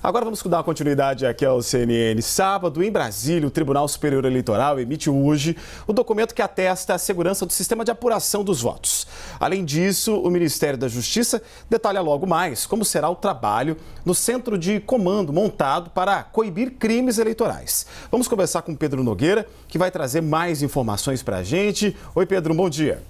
Agora vamos dar continuidade aqui ao CNN. Sábado, em Brasília, o Tribunal Superior Eleitoral emite hoje o documento que atesta a segurança do sistema de apuração dos votos. Além disso, o Ministério da Justiça detalha logo mais como será o trabalho no centro de comando montado para coibir crimes eleitorais. Vamos conversar com Pedro Nogueira, que vai trazer mais informações para a gente. Oi, Pedro, bom dia.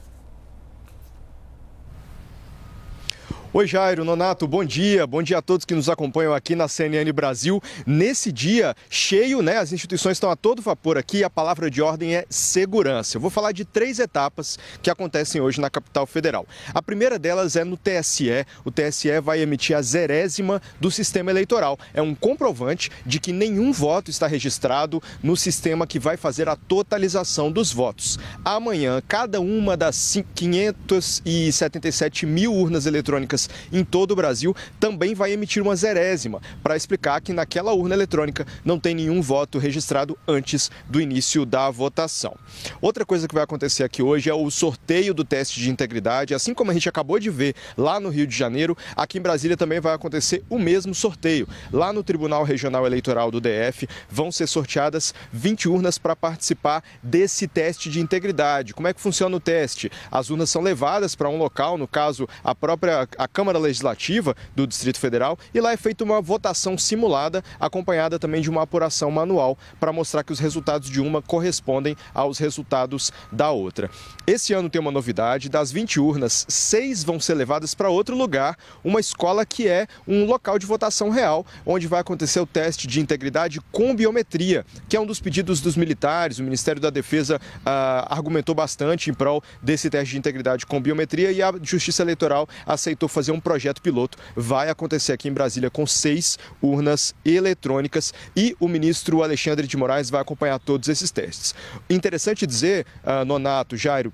Oi, Jairo, Nonato, bom dia. Bom dia a todos que nos acompanham aqui na CNN Brasil. Nesse dia cheio, né? As instituições estão a todo vapor aqui. A palavra de ordem é segurança. Eu vou falar de três etapas que acontecem hoje na capital federal. A primeira delas é no TSE. O TSE vai emitir a zerésima do sistema eleitoral. É um comprovante de que nenhum voto está registrado no sistema que vai fazer a totalização dos votos. Amanhã, cada uma das 577 mil urnas eletrônicas em todo o Brasil, também vai emitir uma zerésima para explicar que naquela urna eletrônica não tem nenhum voto registrado antes do início da votação. Outra coisa que vai acontecer aqui hoje é o sorteio do teste de integridade. Assim como a gente acabou de ver lá no Rio de Janeiro, aqui em Brasília também vai acontecer o mesmo sorteio. Lá no Tribunal Regional Eleitoral do DF vão ser sorteadas 20 urnas para participar desse teste de integridade. Como é que funciona o teste? As urnas são levadas para um local, no caso, a própria a Câmara Legislativa do Distrito Federal e lá é feita uma votação simulada, acompanhada também de uma apuração manual para mostrar que os resultados de uma correspondem aos resultados da outra. Esse ano tem uma novidade: das 20 urnas, seis vão ser levadas para outro lugar, uma escola que é um local de votação real, onde vai acontecer o teste de integridade com biometria, que é um dos pedidos dos militares. O Ministério da Defesa ah, argumentou bastante em prol desse teste de integridade com biometria e a Justiça Eleitoral aceitou fazer um projeto piloto. Vai acontecer aqui em Brasília com seis urnas eletrônicas e o ministro Alexandre de Moraes vai acompanhar todos esses testes. Interessante dizer, uh, Nonato, Jairo,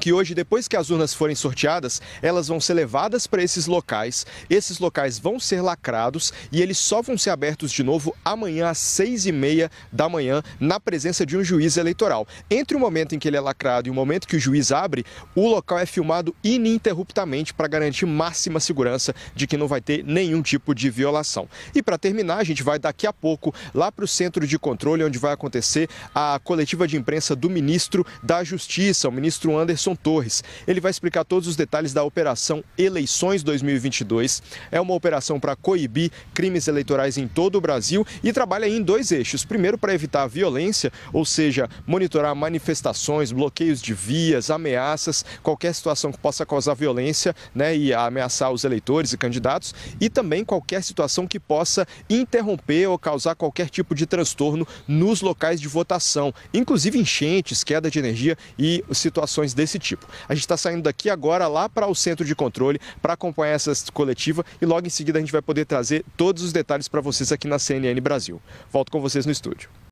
que hoje, depois que as urnas forem sorteadas, elas vão ser levadas para esses locais, esses locais vão ser lacrados e eles só vão ser abertos de novo amanhã às seis e meia da manhã, na presença de um juiz eleitoral. Entre o momento em que ele é lacrado e o momento que o juiz abre, o local é filmado ininterruptamente para garantir máxima segurança de que não vai ter nenhum tipo de violação. E para terminar, a gente vai daqui a pouco lá para o centro de controle, onde vai acontecer a coletiva de imprensa do ministro da Justiça, o ministro Anderson. Robson Torres. Ele vai explicar todos os detalhes da Operação Eleições 2022. É uma operação para coibir crimes eleitorais em todo o Brasil e trabalha em dois eixos. Primeiro, para evitar a violência, ou seja, monitorar manifestações, bloqueios de vias, ameaças, qualquer situação que possa causar violência né, e ameaçar os eleitores e candidatos, e também qualquer situação que possa interromper ou causar qualquer tipo de transtorno nos locais de votação, inclusive enchentes, queda de energia e situações desse desse tipo. A gente está saindo daqui agora lá para o centro de controle para acompanhar essa coletiva e logo em seguida a gente vai poder trazer todos os detalhes para vocês aqui na CNN Brasil. Volto com vocês no estúdio.